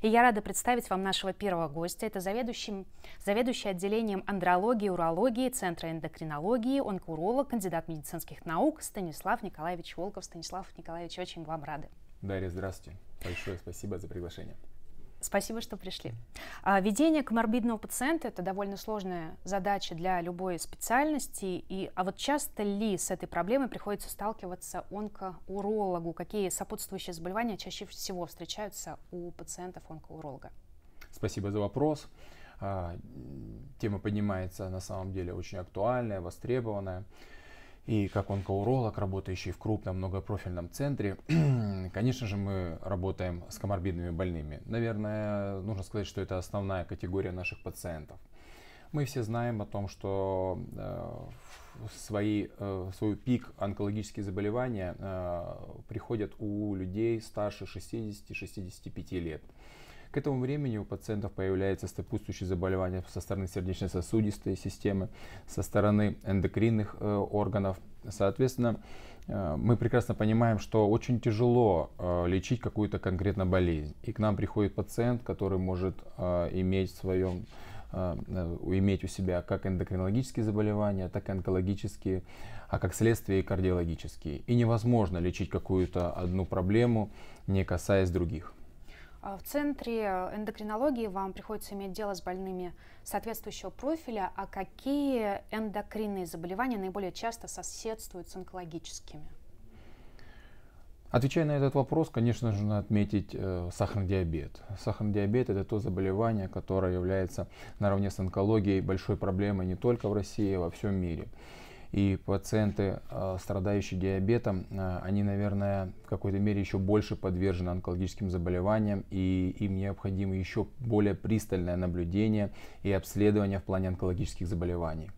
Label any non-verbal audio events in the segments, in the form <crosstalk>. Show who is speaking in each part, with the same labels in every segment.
Speaker 1: И я рада представить вам нашего первого гостя. Это заведующий, заведующий отделением андрологии, урологии, Центра эндокринологии, онкоуролог, кандидат медицинских наук Станислав Николаевич Волков. Станислав Николаевич, очень вам рады.
Speaker 2: Дарья, здравствуйте. Большое спасибо за приглашение.
Speaker 1: Спасибо, что пришли. А, ведение коморбидного пациента – это довольно сложная задача для любой специальности. И, а вот часто ли с этой проблемой приходится сталкиваться онкоурологу? Какие сопутствующие заболевания чаще всего встречаются у пациентов онкоуролога?
Speaker 2: Спасибо за вопрос. А, тема поднимается на самом деле очень актуальная, востребованная и как онкоуролог, работающий в крупном многопрофильном центре, <clears throat> конечно же, мы работаем с коморбидными больными. Наверное, нужно сказать, что это основная категория наших пациентов. Мы все знаем о том, что э, свои, э, свой пик онкологические заболевания э, приходят у людей старше 60-65 лет. К этому времени у пациентов появляется сопутствующие заболевания со стороны сердечно-сосудистой системы, со стороны эндокринных э, органов. Соответственно, э, мы прекрасно понимаем, что очень тяжело э, лечить какую-то конкретно болезнь. И к нам приходит пациент, который может э, иметь в своем э, э, иметь у себя как эндокринологические заболевания, так и онкологические, а как следствие кардиологические. И невозможно лечить какую-то одну проблему, не касаясь других.
Speaker 1: А в центре э, эндокринологии вам приходится иметь дело с больными соответствующего профиля, а какие эндокринные заболевания наиболее часто соседствуют с онкологическими?
Speaker 2: Отвечая на этот вопрос, конечно, же, нужно отметить э, сахарный диабет. Сахарный диабет – это то заболевание, которое является наравне с онкологией большой проблемой не только в России, а во всем мире и пациенты, а, страдающие диабетом, а, они, наверное, в какой-то мере еще больше подвержены онкологическим заболеваниям, и им необходимо еще более пристальное наблюдение и обследование в плане онкологических заболеваний.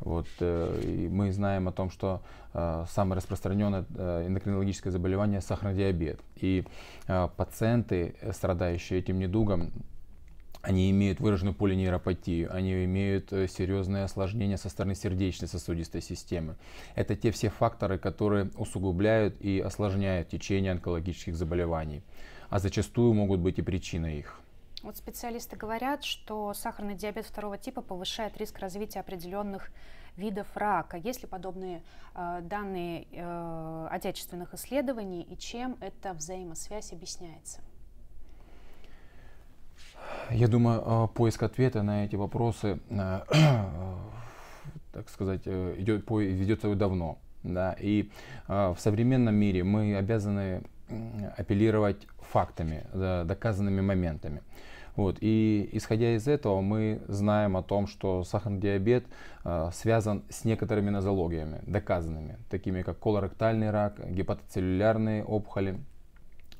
Speaker 2: Вот, э, и мы знаем о том, что а, самое распространенное э, эндокринологическое заболевание – сахарный диабет. И пациенты, страдающие этим недугом, они имеют выраженную полинейропатию, они имеют э, серьезные осложнения со стороны сердечно-сосудистой системы. Это те все факторы, которые усугубляют и осложняют течение онкологических заболеваний, а зачастую могут быть и причиной их.
Speaker 1: Вот специалисты говорят, что сахарный диабет второго типа повышает риск развития определенных видов рака. Есть ли подобные э, данные э, отечественных исследований и чем эта взаимосвязь объясняется?
Speaker 2: Я думаю, э, поиск ответа на эти вопросы, э, э, так сказать, идет, ведется давно. Да, и в современном мире мы обязаны апеллировать фактами, да, доказанными моментами. Вот. И исходя из этого, мы знаем о том, что сахарный диабет э, связан с некоторыми нозологиями, доказанными, такими как колоректальный рак, гепатоцеллюлярные опухоли,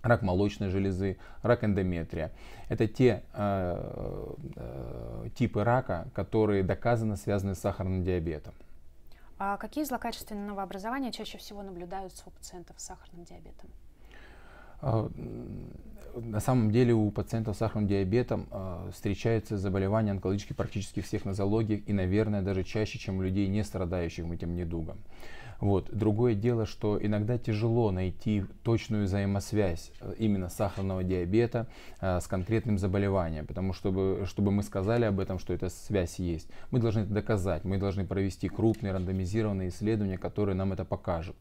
Speaker 2: рак молочной железы, рак эндометрия. Это те э, э, типы рака, которые доказано связаны с сахарным диабетом.
Speaker 1: А какие злокачественные новообразования чаще всего наблюдаются у пациентов с сахарным диабетом?
Speaker 2: А, на самом деле у пациентов с сахарным диабетом а, встречаются заболевания онкологически практически всех нозологий и, наверное, даже чаще, чем у людей, не страдающих этим недугом. Вот. Другое дело, что иногда тяжело найти точную взаимосвязь э, именно сахарного диабета а, с конкретным заболеванием, потому что, чтобы, чтобы мы сказали об этом, что эта связь есть, мы должны это доказать, мы должны провести крупные рандомизированные исследования, которые нам это покажут.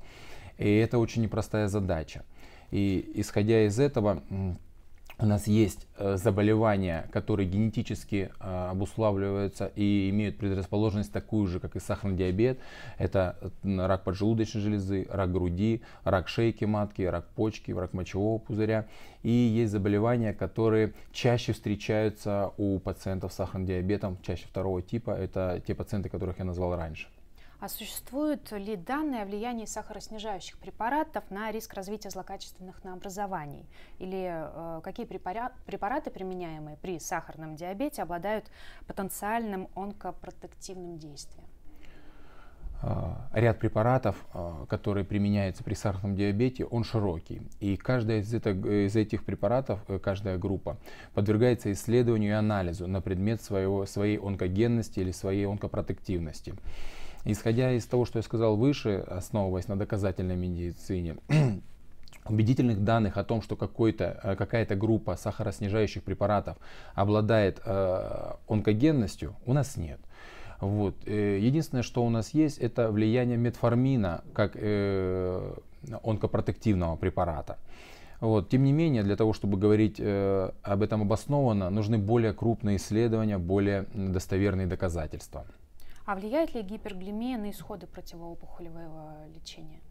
Speaker 2: И это очень непростая задача. И исходя из этого, у нас есть э, заболевания, которые генетически э, обуславливаются и имеют предрасположенность такую же, как и сахарный диабет. Это э, рак поджелудочной железы, рак груди, рак шейки матки, рак почки, рак мочевого пузыря. И есть заболевания, которые чаще встречаются у пациентов с сахарным диабетом, чаще второго типа. Это те пациенты, которых я назвал раньше.
Speaker 1: А существуют ли данные о влиянии сахароснижающих препаратов на риск развития злокачественных наобразований? Или э, какие препарат, препараты, применяемые при сахарном диабете, обладают потенциальным онкопротективным действием?
Speaker 2: А, ряд препаратов, а, которые применяются при сахарном диабете, он широкий. И каждая из, это, из этих препаратов, э, каждая группа подвергается исследованию и анализу на предмет своего, своей онкогенности или своей онкопротективности. Исходя из того, что я сказал выше, основываясь на доказательной медицине, <clears throat> убедительных данных о том, что э, какая-то группа сахароснижающих препаратов обладает э, онкогенностью, у нас нет. Вот. Э, единственное, что у нас есть, это влияние метформина как э, онкопротективного препарата. Вот. Тем не менее, для того, чтобы говорить э, об этом обоснованно, нужны более крупные исследования, более достоверные доказательства.
Speaker 1: А влияет ли гипергликемия на исходы противоопухолевого лечения?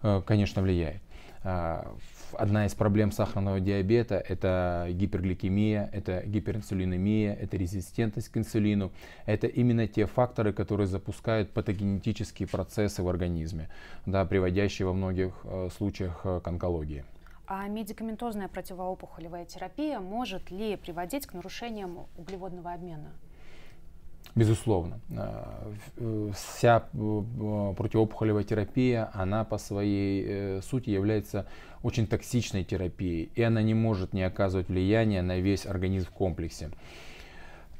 Speaker 2: Э, конечно, влияет. Э, одна из проблем сахарного диабета – это гипергликемия, это гиперинсулинемия, это резистентность к инсулину. Это именно те факторы, которые запускают патогенетические процессы в организме, да, приводящие во многих э, случаях к онкологии.
Speaker 1: А медикаментозная противоопухолевая терапия может ли приводить к нарушениям углеводного обмена?
Speaker 2: Безусловно, э, э, вся э, противоопухолевая терапия, она по своей сути является очень токсичной терапией, и она не может не оказывать влияния на весь организм в комплексе.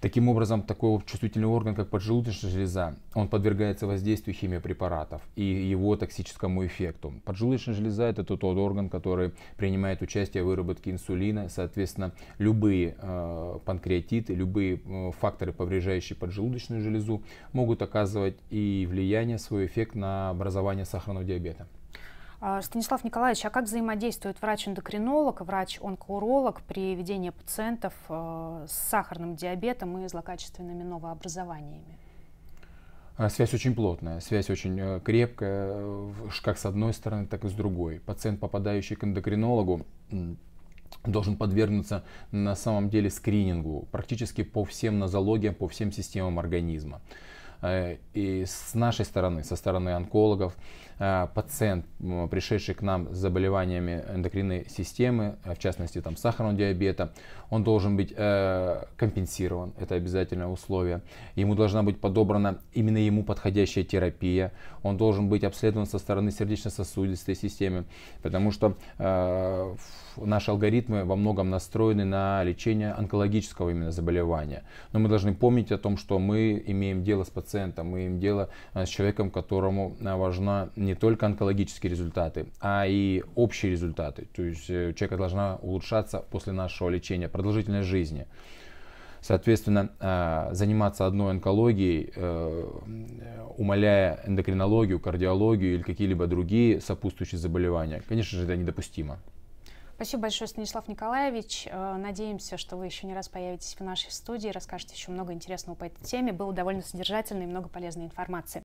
Speaker 2: Таким образом, такой чувствительный орган, как поджелудочная железа, он подвергается воздействию химиопрепаратов и его токсическому эффекту. Поджелудочная железа – это тот орган, который принимает участие в выработке инсулина. Соответственно, любые э, панкреатиты, любые э, факторы, повреждающие поджелудочную железу, могут оказывать и влияние, свой эффект на образование сахарного диабета.
Speaker 1: А, Станислав Николаевич, а как взаимодействует врач-эндокринолог, врач-онкоуролог при ведении пациентов э, с сахарным диабетом и злокачественными новообразованиями?
Speaker 2: А, связь очень плотная, связь очень э, крепкая, э, как с одной стороны, так и с другой. Пациент, попадающий к эндокринологу, должен подвергнуться на самом деле скринингу практически по всем нозологиям, по всем системам организма. Э, и с нашей стороны, со стороны онкологов, э, пациент, пришедший к нам с заболеваниями эндокринной системы, э, в частности там сахарного диабета, он должен быть компенсирован, это обязательное условие. Ему должна быть подобрана именно ему подходящая терапия, он должен быть обследован со стороны сердечно-сосудистой системы, потому что наши алгоритмы во многом настроены на лечение онкологического именно заболевания. Но мы должны помнить о том, что мы имеем дело с пациентом, пациентом, мы им дело э, с человеком, которому э, важна не только онкологические результаты, а и общие результаты. То есть э, у человека должна улучшаться после нашего лечения продолжительность жизни. Соответственно, заниматься одной онкологией, умаляя эндокринологию, кардиологию или какие-либо другие сопутствующие заболевания, конечно же, это недопустимо.
Speaker 1: Спасибо большое, Станислав Николаевич. Э, надеемся, что вы еще не раз появитесь в нашей студии, расскажете еще много интересного по этой теме. Было довольно содержательно и много полезной информации.